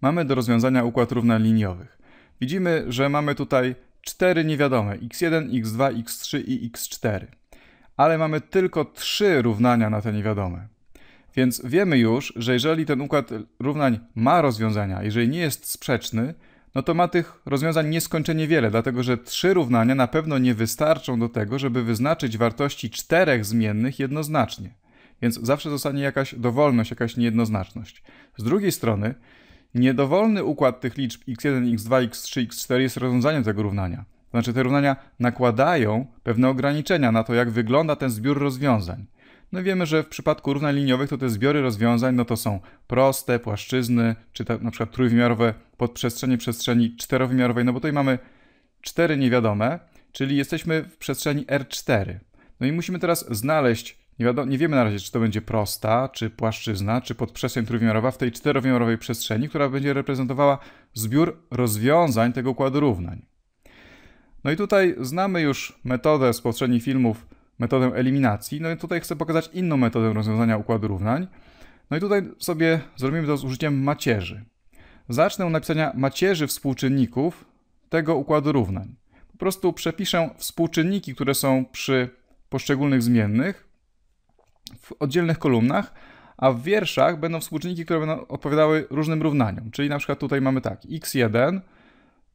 mamy do rozwiązania układ równoliniowych. Widzimy, że mamy tutaj cztery niewiadome x1, x2, x3 i x4. Ale mamy tylko trzy równania na te niewiadome. Więc wiemy już, że jeżeli ten układ równań ma rozwiązania, jeżeli nie jest sprzeczny, no to ma tych rozwiązań nieskończenie wiele, dlatego że trzy równania na pewno nie wystarczą do tego, żeby wyznaczyć wartości czterech zmiennych jednoznacznie. Więc zawsze zostanie jakaś dowolność, jakaś niejednoznaczność. Z drugiej strony, Niedowolny układ tych liczb x1, x2, x3, x4 jest rozwiązaniem tego równania. To znaczy te równania nakładają pewne ograniczenia na to, jak wygląda ten zbiór rozwiązań. No wiemy, że w przypadku równań liniowych to te zbiory rozwiązań no to są proste, płaszczyzny, czy ta, na przykład trójwymiarowe podprzestrzenie przestrzeni czterowymiarowej, no bo tutaj mamy cztery niewiadome, czyli jesteśmy w przestrzeni R4. No i musimy teraz znaleźć nie, wiadomo, nie wiemy na razie, czy to będzie prosta, czy płaszczyzna, czy podprzestrzeń trójwymiarowa w tej czterowymiarowej przestrzeni, która będzie reprezentowała zbiór rozwiązań tego układu równań. No i tutaj znamy już metodę z poprzednich filmów, metodę eliminacji. No i tutaj chcę pokazać inną metodę rozwiązania układu równań. No i tutaj sobie zrobimy to z użyciem macierzy. Zacznę od napisania macierzy współczynników tego układu równań. Po prostu przepiszę współczynniki, które są przy poszczególnych zmiennych w oddzielnych kolumnach, a w wierszach będą współczynniki, które będą odpowiadały różnym równaniom. Czyli na przykład tutaj mamy tak, x1,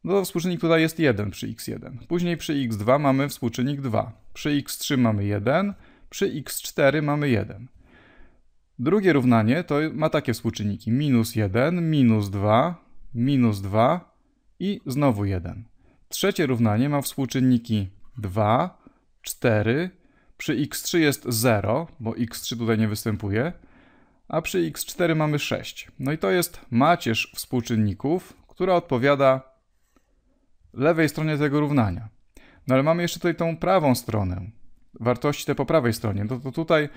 no to współczynnik tutaj jest 1 przy x1. Później przy x2 mamy współczynnik 2. Przy x3 mamy 1, przy x4 mamy 1. Drugie równanie to ma takie współczynniki. Minus 1, minus 2, minus 2 i znowu 1. Trzecie równanie ma współczynniki 2, 4, przy x3 jest 0, bo x3 tutaj nie występuje, a przy x4 mamy 6. No i to jest macierz współczynników, która odpowiada lewej stronie tego równania. No ale mamy jeszcze tutaj tą prawą stronę, wartości te po prawej stronie. No to tutaj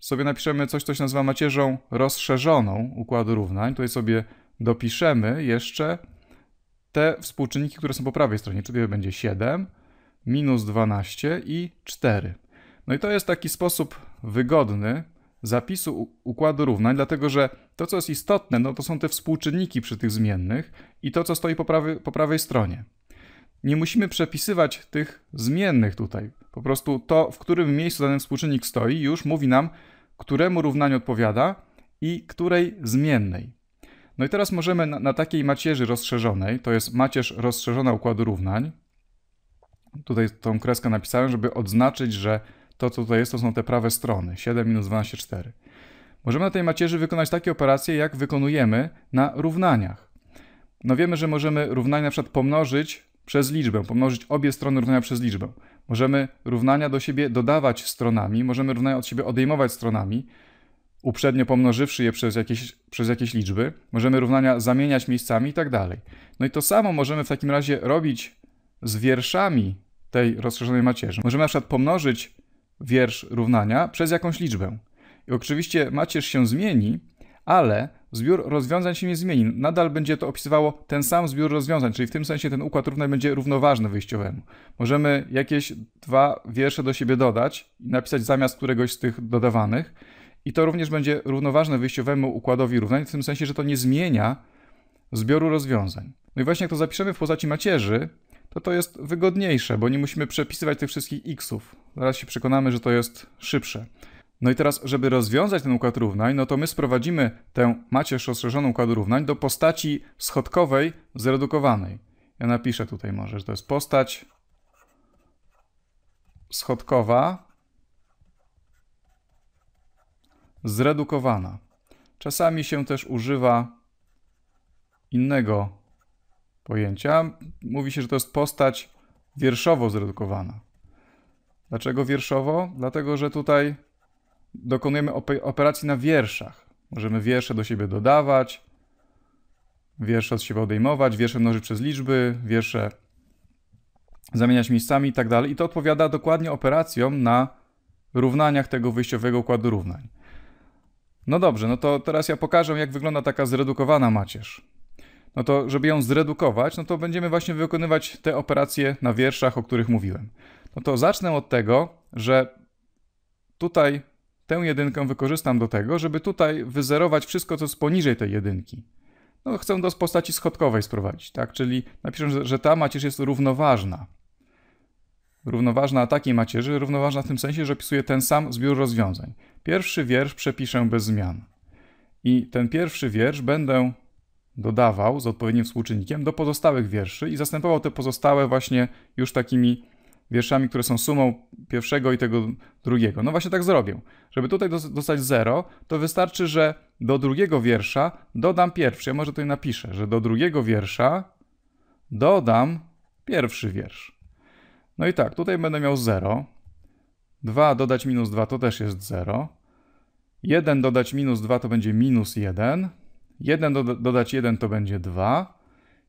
sobie napiszemy coś, co się nazywa macierzą rozszerzoną układu równań. Tutaj sobie dopiszemy jeszcze te współczynniki, które są po prawej stronie, czyli będzie 7, minus 12 i 4. No i to jest taki sposób wygodny zapisu układu równań, dlatego że to, co jest istotne, no to są te współczynniki przy tych zmiennych i to, co stoi po, prawej, po prawej stronie. Nie musimy przepisywać tych zmiennych tutaj. Po prostu to, w którym miejscu dany współczynnik stoi, już mówi nam, któremu równaniu odpowiada i której zmiennej. No i teraz możemy na, na takiej macierzy rozszerzonej, to jest macierz rozszerzona układu równań, tutaj tą kreskę napisałem, żeby odznaczyć, że to, co tutaj jest, to są te prawe strony, 7 minus 12, 4. Możemy na tej macierzy wykonać takie operacje, jak wykonujemy na równaniach. No wiemy, że możemy równania na przykład pomnożyć przez liczbę, pomnożyć obie strony równania przez liczbę. Możemy równania do siebie dodawać stronami, możemy równania od siebie odejmować stronami, uprzednio pomnożywszy je przez jakieś, przez jakieś liczby. Możemy równania zamieniać miejscami i tak dalej. No i to samo możemy w takim razie robić z wierszami tej rozszerzonej macierzy. Możemy na przykład pomnożyć wiersz równania przez jakąś liczbę. I oczywiście macierz się zmieni, ale zbiór rozwiązań się nie zmieni. Nadal będzie to opisywało ten sam zbiór rozwiązań, czyli w tym sensie ten układ równań będzie równoważny wyjściowemu. Możemy jakieś dwa wiersze do siebie dodać i napisać zamiast któregoś z tych dodawanych. I to również będzie równoważne wyjściowemu układowi równań, w tym sensie, że to nie zmienia zbioru rozwiązań. No i właśnie jak to zapiszemy w postaci macierzy, to to jest wygodniejsze, bo nie musimy przepisywać tych wszystkich xów. Zaraz się przekonamy, że to jest szybsze. No i teraz, żeby rozwiązać ten układ równań, no to my sprowadzimy tę macierz rozszerzoną układu równań do postaci schodkowej zredukowanej. Ja napiszę tutaj może, że to jest postać schodkowa zredukowana. Czasami się też używa innego pojęcia. Mówi się, że to jest postać wierszowo zredukowana. Dlaczego wierszowo? Dlatego, że tutaj dokonujemy operacji na wierszach. Możemy wiersze do siebie dodawać, wiersze od siebie odejmować, wiersze mnożyć przez liczby, wiersze zamieniać miejscami i tak dalej. I to odpowiada dokładnie operacjom na równaniach tego wyjściowego układu równań. No dobrze, no to teraz ja pokażę, jak wygląda taka zredukowana macierz no to żeby ją zredukować, no to będziemy właśnie wykonywać te operacje na wierszach, o których mówiłem. No to zacznę od tego, że tutaj tę jedynkę wykorzystam do tego, żeby tutaj wyzerować wszystko, co jest poniżej tej jedynki. No chcę do postaci schodkowej sprowadzić, tak? Czyli napiszę, że ta macierz jest równoważna. Równoważna takiej macierzy, równoważna w tym sensie, że opisuje ten sam zbiór rozwiązań. Pierwszy wiersz przepiszę bez zmian. I ten pierwszy wiersz będę dodawał z odpowiednim współczynnikiem do pozostałych wierszy i zastępował te pozostałe właśnie już takimi wierszami, które są sumą pierwszego i tego drugiego. No właśnie tak zrobił. Żeby tutaj dostać 0, to wystarczy, że do drugiego wiersza dodam pierwszy. Ja może tutaj napiszę, że do drugiego wiersza dodam pierwszy wiersz. No i tak, tutaj będę miał 0. 2 dodać minus 2 to też jest 0. 1 dodać minus 2 to będzie minus 1. 1 do, dodać 1 to będzie 2.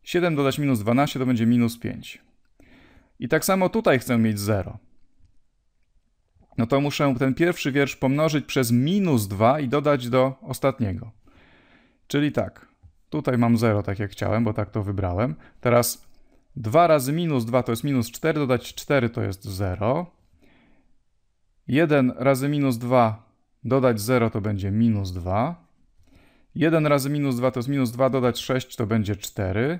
7 dodać minus 12 to będzie minus 5. I tak samo tutaj chcę mieć 0. No to muszę ten pierwszy wiersz pomnożyć przez minus 2 i dodać do ostatniego. Czyli tak, tutaj mam 0, tak jak chciałem, bo tak to wybrałem. Teraz 2 razy minus 2 to jest minus 4, dodać 4 to jest 0. 1 razy minus 2 dodać 0 to będzie minus 2. 1 razy minus 2 to jest minus 2, dodać 6 to będzie 4.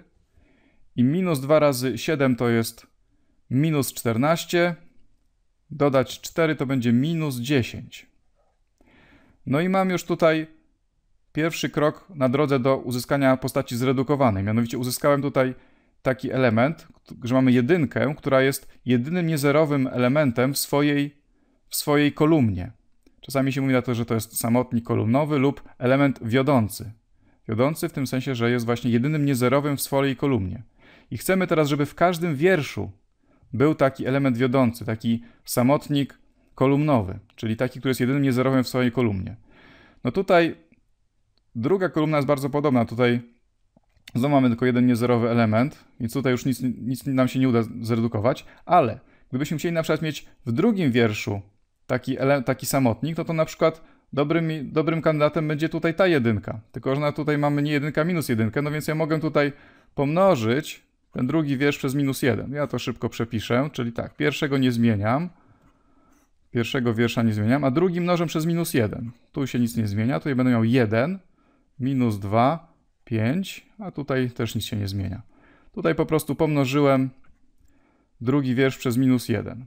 I minus 2 razy 7 to jest minus 14. Dodać 4 to będzie minus 10. No i mam już tutaj pierwszy krok na drodze do uzyskania postaci zredukowanej. Mianowicie uzyskałem tutaj taki element, że mamy jedynkę, która jest jedynym niezerowym elementem w swojej, w swojej kolumnie. Czasami się mówi na to, że to jest samotnik kolumnowy lub element wiodący. Wiodący w tym sensie, że jest właśnie jedynym niezerowym w swojej kolumnie. I chcemy teraz, żeby w każdym wierszu był taki element wiodący, taki samotnik kolumnowy, czyli taki, który jest jedynym niezerowym w swojej kolumnie. No tutaj druga kolumna jest bardzo podobna. Tutaj znowu mamy tylko jeden niezerowy element, więc tutaj już nic, nic nam się nie uda zredukować, ale gdybyśmy chcieli na przykład mieć w drugim wierszu taki, taki samotnik, no to na przykład dobrym, dobrym kandydatem będzie tutaj ta jedynka. Tylko, że na tutaj mamy nie jedynka minus jedynkę, no więc ja mogę tutaj pomnożyć ten drugi wiersz przez minus jeden. Ja to szybko przepiszę, czyli tak, pierwszego nie zmieniam, pierwszego wiersza nie zmieniam, a drugi mnożę przez minus jeden. Tu się nic nie zmienia, tutaj będę miał 1, minus 2, 5, a tutaj też nic się nie zmienia. Tutaj po prostu pomnożyłem drugi wiersz przez minus jeden.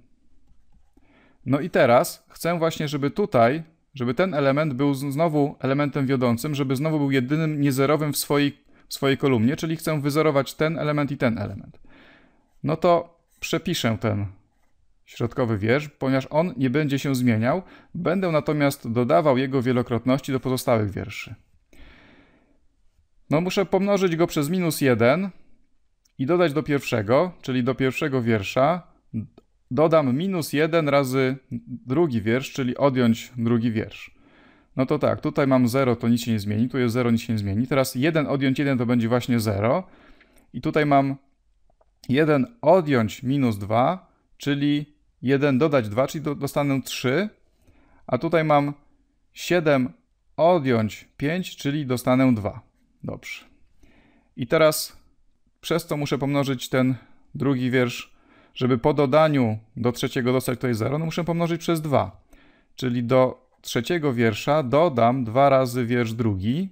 No i teraz chcę właśnie, żeby tutaj, żeby ten element był znowu elementem wiodącym, żeby znowu był jedynym niezerowym w swojej, w swojej kolumnie, czyli chcę wyzerować ten element i ten element. No to przepiszę ten środkowy wiersz, ponieważ on nie będzie się zmieniał, będę natomiast dodawał jego wielokrotności do pozostałych wierszy. No muszę pomnożyć go przez minus 1 i dodać do pierwszego, czyli do pierwszego wiersza dodam minus 1 razy drugi wiersz, czyli odjąć drugi wiersz. No to tak, tutaj mam 0, to nic się nie zmieni, tu jest 0, nic się nie zmieni. Teraz 1 odjąć 1 to będzie właśnie 0. I tutaj mam 1 odjąć minus 2, czyli 1 dodać 2, czyli dostanę 3. A tutaj mam 7 odjąć 5, czyli dostanę 2. Dobrze. I teraz przez to muszę pomnożyć ten drugi wiersz żeby po dodaniu do trzeciego dostać tutaj 0, no muszę pomnożyć przez 2. Czyli do trzeciego wiersza dodam 2 razy wiersz drugi.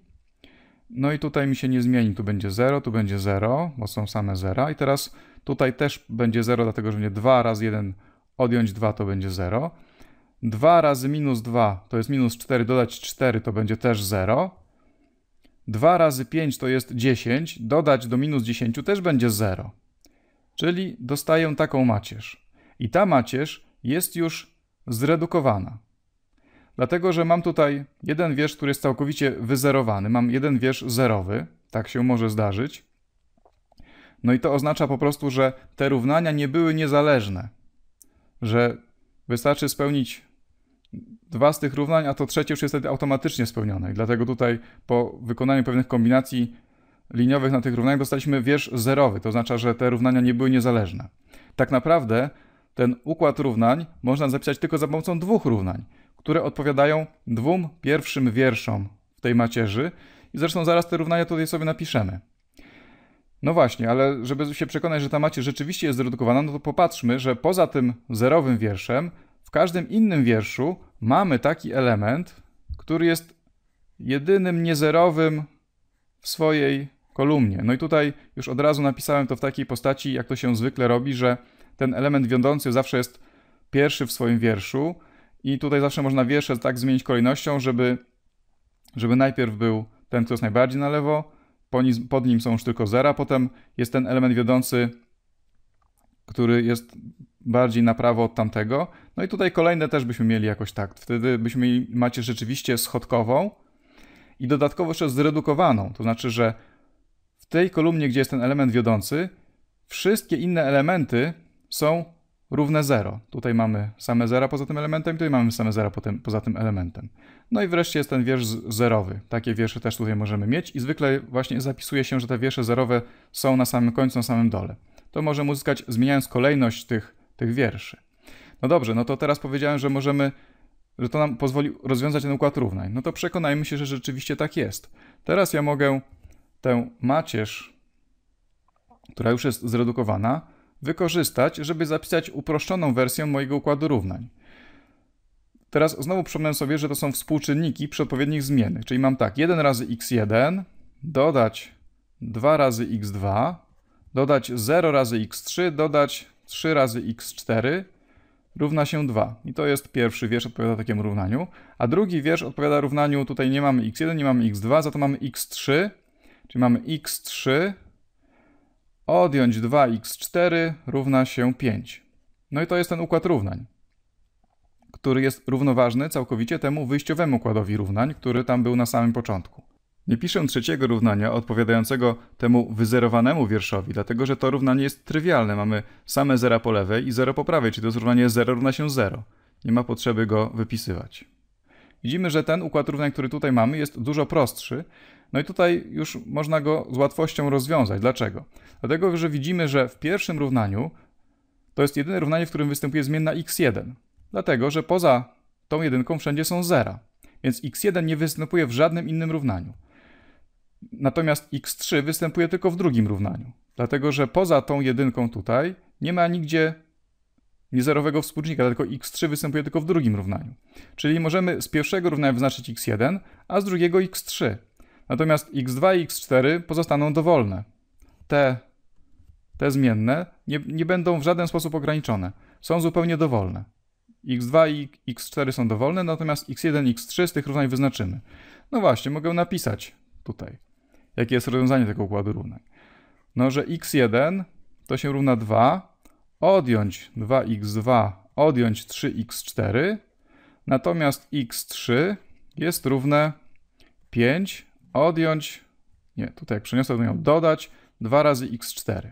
No i tutaj mi się nie zmieni. Tu będzie 0, tu będzie 0, bo są same 0. I teraz tutaj też będzie 0, dlatego że mnie 2 razy 1 odjąć 2 to będzie 0. 2 razy minus 2 to jest minus 4, dodać 4 to będzie też 0. 2 razy 5 to jest 10, dodać do minus 10 też będzie 0. Czyli dostaję taką macierz. I ta macierz jest już zredukowana. Dlatego, że mam tutaj jeden wiersz, który jest całkowicie wyzerowany. Mam jeden wiersz zerowy, tak się może zdarzyć. No i to oznacza po prostu, że te równania nie były niezależne. Że wystarczy spełnić dwa z tych równań, a to trzecie już jest wtedy automatycznie spełnione. I dlatego tutaj po wykonaniu pewnych kombinacji liniowych na tych równaniach dostaliśmy wiersz zerowy. To oznacza, że te równania nie były niezależne. Tak naprawdę ten układ równań można zapisać tylko za pomocą dwóch równań, które odpowiadają dwóm pierwszym wierszom w tej macierzy. I zresztą zaraz te równania tutaj sobie napiszemy. No właśnie, ale żeby się przekonać, że ta macierz rzeczywiście jest zredukowana, no to popatrzmy, że poza tym zerowym wierszem, w każdym innym wierszu mamy taki element, który jest jedynym niezerowym w swojej kolumnie. No i tutaj już od razu napisałem to w takiej postaci, jak to się zwykle robi, że ten element wiodący zawsze jest pierwszy w swoim wierszu i tutaj zawsze można wiersze tak zmienić kolejnością, żeby, żeby najpierw był ten, kto jest najbardziej na lewo, pod nim są już tylko zera, potem jest ten element wiodący, który jest bardziej na prawo od tamtego. No i tutaj kolejne też byśmy mieli jakoś tak. Wtedy byśmy mieli, macie rzeczywiście schodkową i dodatkowo jeszcze zredukowaną. To znaczy, że tej kolumnie, gdzie jest ten element wiodący, wszystkie inne elementy są równe 0. Tutaj mamy same zera poza tym elementem, tutaj mamy same zera poza tym elementem. No i wreszcie jest ten wiersz zerowy. Takie wiersze też tutaj możemy mieć i zwykle właśnie zapisuje się, że te wiersze zerowe są na samym końcu, na samym dole. To możemy uzyskać zmieniając kolejność tych, tych wierszy. No dobrze, no to teraz powiedziałem, że możemy, że to nam pozwoli rozwiązać ten układ równań. No to przekonajmy się, że rzeczywiście tak jest. Teraz ja mogę tę macierz, która już jest zredukowana, wykorzystać, żeby zapisać uproszczoną wersję mojego układu równań. Teraz znowu przypomnę sobie, że to są współczynniki przy odpowiednich zmiennych, czyli mam tak, 1 razy x1, dodać 2 razy x2, dodać 0 razy x3, dodać 3 razy x4 równa się 2. I to jest pierwszy wiersz, odpowiada takiemu równaniu. A drugi wiersz odpowiada równaniu, tutaj nie mamy x1, nie mamy x2, za to mamy x3 Czyli mamy x3 odjąć 2x4 równa się 5. No i to jest ten układ równań, który jest równoważny całkowicie temu wyjściowemu układowi równań, który tam był na samym początku. Nie piszę trzeciego równania odpowiadającego temu wyzerowanemu wierszowi, dlatego że to równanie jest trywialne. Mamy same zera po lewej i zero po prawej, czyli to równanie 0 równa się 0. Nie ma potrzeby go wypisywać. Widzimy, że ten układ równań, który tutaj mamy, jest dużo prostszy no i tutaj już można go z łatwością rozwiązać. Dlaczego? Dlatego, że widzimy, że w pierwszym równaniu to jest jedyne równanie, w którym występuje zmienna x1. Dlatego, że poza tą jedynką wszędzie są zera. Więc x1 nie występuje w żadnym innym równaniu. Natomiast x3 występuje tylko w drugim równaniu. Dlatego, że poza tą jedynką tutaj nie ma nigdzie niezerowego współczynnika, tylko x3 występuje tylko w drugim równaniu. Czyli możemy z pierwszego równania wyznaczyć x1, a z drugiego x3 natomiast x2 i x4 pozostaną dowolne. Te, te zmienne nie, nie będą w żaden sposób ograniczone, są zupełnie dowolne. x2 i x4 są dowolne, natomiast x1 x3 z tych równań wyznaczymy. No właśnie, mogę napisać tutaj, jakie jest rozwiązanie tego układu równań. No, że x1 to się równa 2, odjąć 2x2, odjąć 3x4, natomiast x3 jest równe 5 odjąć, nie, tutaj jak przeniosę, to ją dodać, 2 razy x4.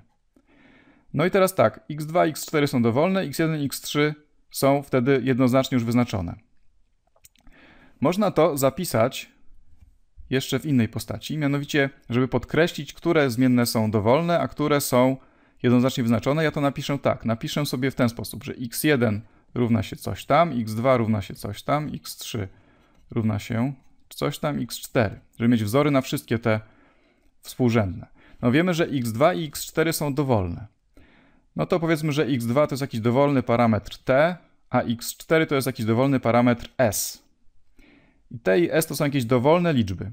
No i teraz tak, x2, x4 są dowolne, x1, x3 są wtedy jednoznacznie już wyznaczone. Można to zapisać jeszcze w innej postaci, mianowicie, żeby podkreślić, które zmienne są dowolne, a które są jednoznacznie wyznaczone, ja to napiszę tak, napiszę sobie w ten sposób, że x1 równa się coś tam, x2 równa się coś tam, x3 równa się coś tam x4, żeby mieć wzory na wszystkie te współrzędne. No wiemy, że x2 i x4 są dowolne. No to powiedzmy, że x2 to jest jakiś dowolny parametr t, a x4 to jest jakiś dowolny parametr s. I t i s to są jakieś dowolne liczby.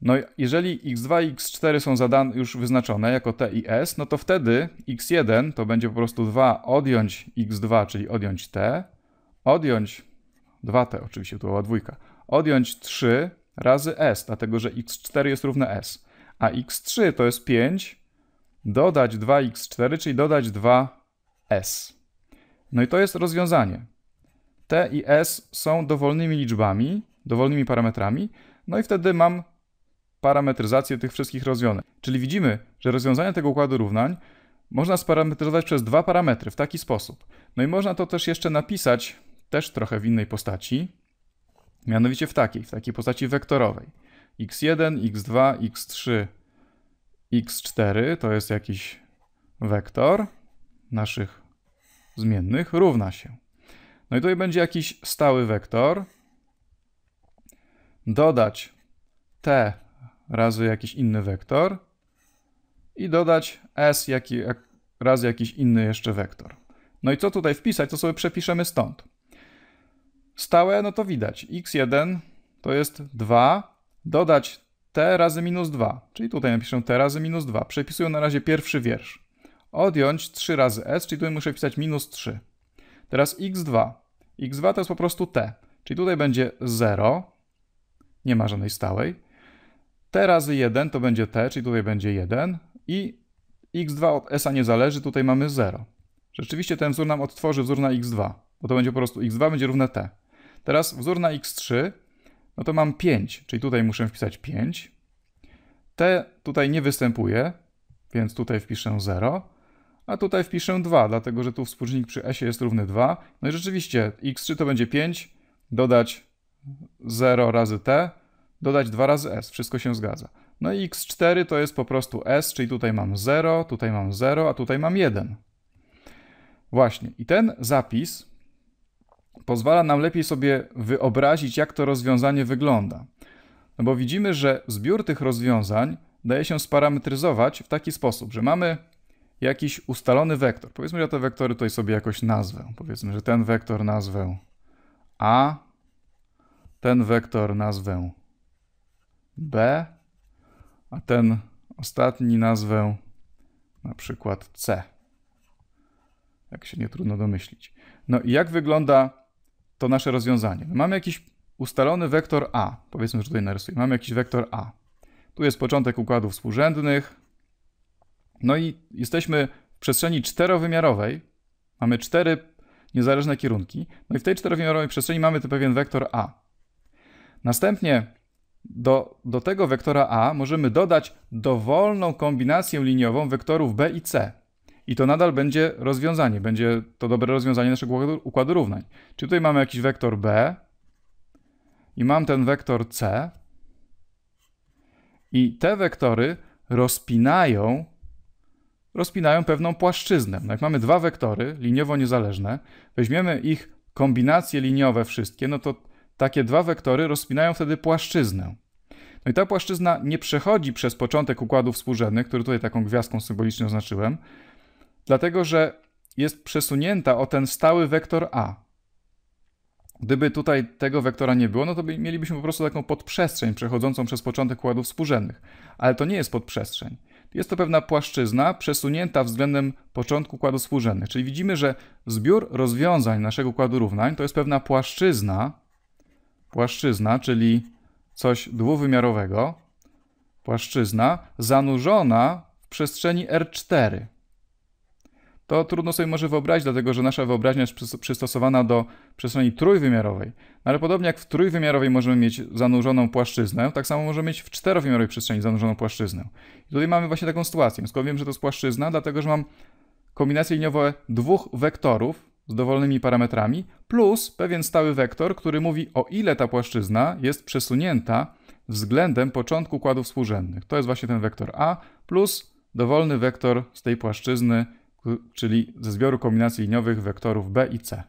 No jeżeli x2 i x4 są zadane, już wyznaczone jako t i s, no to wtedy x1 to będzie po prostu 2 odjąć x2, czyli odjąć t, odjąć 2t oczywiście, tu była dwójka, odjąć 3 razy s, dlatego że x4 jest równe s, a x3 to jest 5, dodać 2x4, czyli dodać 2s. No i to jest rozwiązanie. T i S są dowolnymi liczbami, dowolnymi parametrami, no i wtedy mam parametryzację tych wszystkich rozwiązań. Czyli widzimy, że rozwiązanie tego układu równań można sparametryzować przez dwa parametry w taki sposób. No i można to też jeszcze napisać, też trochę w innej postaci, Mianowicie w takiej, w takiej postaci wektorowej. x1, x2, x3, x4 to jest jakiś wektor naszych zmiennych równa się. No i tutaj będzie jakiś stały wektor. Dodać t razy jakiś inny wektor i dodać s jaki, razy jakiś inny jeszcze wektor. No i co tutaj wpisać, to sobie przepiszemy stąd. Stałe, no to widać. x1 to jest 2, dodać t razy minus 2, czyli tutaj napiszę t razy minus 2. Przepisuję na razie pierwszy wiersz. Odjąć 3 razy s, czyli tutaj muszę pisać minus 3. Teraz x2. x2 to jest po prostu t, czyli tutaj będzie 0, nie ma żadnej stałej. t razy 1 to będzie t, czyli tutaj będzie 1 i x2 od s nie zależy, tutaj mamy 0. Rzeczywiście ten wzór nam odtworzy wzór na x2, bo to będzie po prostu x2 będzie równe t. Teraz wzór na x3, no to mam 5, czyli tutaj muszę wpisać 5. T tutaj nie występuje, więc tutaj wpiszę 0, a tutaj wpiszę 2, dlatego że tu współczynnik przy s jest równy 2. No i rzeczywiście x3 to będzie 5, dodać 0 razy t, dodać 2 razy s, wszystko się zgadza. No i x4 to jest po prostu s, czyli tutaj mam 0, tutaj mam 0, a tutaj mam 1. Właśnie, i ten zapis pozwala nam lepiej sobie wyobrazić, jak to rozwiązanie wygląda. No bo widzimy, że zbiór tych rozwiązań daje się sparametryzować w taki sposób, że mamy jakiś ustalony wektor. Powiedzmy, że ja te wektory tutaj sobie jakoś nazwę. Powiedzmy, że ten wektor nazwę A, ten wektor nazwę B, a ten ostatni nazwę na przykład C. Jak się nie trudno domyślić. No i jak wygląda to nasze rozwiązanie. Mamy jakiś ustalony wektor A. Powiedzmy, że tutaj narysuję. Mamy jakiś wektor A. Tu jest początek układów współrzędnych. No i jesteśmy w przestrzeni czterowymiarowej. Mamy cztery niezależne kierunki. No i w tej czterowymiarowej przestrzeni mamy ten pewien wektor A. Następnie do, do tego wektora A możemy dodać dowolną kombinację liniową wektorów B i C i to nadal będzie rozwiązanie, będzie to dobre rozwiązanie naszego układu równań. Czyli tutaj mamy jakiś wektor b i mam ten wektor c i te wektory rozpinają rozpinają pewną płaszczyznę. No jak mamy dwa wektory liniowo niezależne, weźmiemy ich kombinacje liniowe wszystkie, no to takie dwa wektory rozpinają wtedy płaszczyznę. No i ta płaszczyzna nie przechodzi przez początek układów współrzędnych, który tutaj taką gwiazdką symbolicznie oznaczyłem, dlatego że jest przesunięta o ten stały wektor A. Gdyby tutaj tego wektora nie było, no to mielibyśmy po prostu taką podprzestrzeń przechodzącą przez początek układów współrzędnych. Ale to nie jest podprzestrzeń. Jest to pewna płaszczyzna przesunięta względem początku układów współrzędnych. Czyli widzimy, że zbiór rozwiązań naszego układu równań to jest pewna płaszczyzna, płaszczyzna, czyli coś dwuwymiarowego, płaszczyzna zanurzona w przestrzeni R4 to trudno sobie może wyobrazić, dlatego że nasza wyobraźnia jest przystosowana do przestrzeni trójwymiarowej. No ale podobnie jak w trójwymiarowej możemy mieć zanurzoną płaszczyznę, tak samo możemy mieć w czterowymiarowej przestrzeni zanurzoną płaszczyznę. I tutaj mamy właśnie taką sytuację. Skoro wiem, że to jest płaszczyzna? Dlatego, że mam kombinację liniową dwóch wektorów z dowolnymi parametrami plus pewien stały wektor, który mówi o ile ta płaszczyzna jest przesunięta względem początku układów współrzędnych. To jest właśnie ten wektor A plus dowolny wektor z tej płaszczyzny czyli ze zbioru kombinacji liniowych wektorów b i c.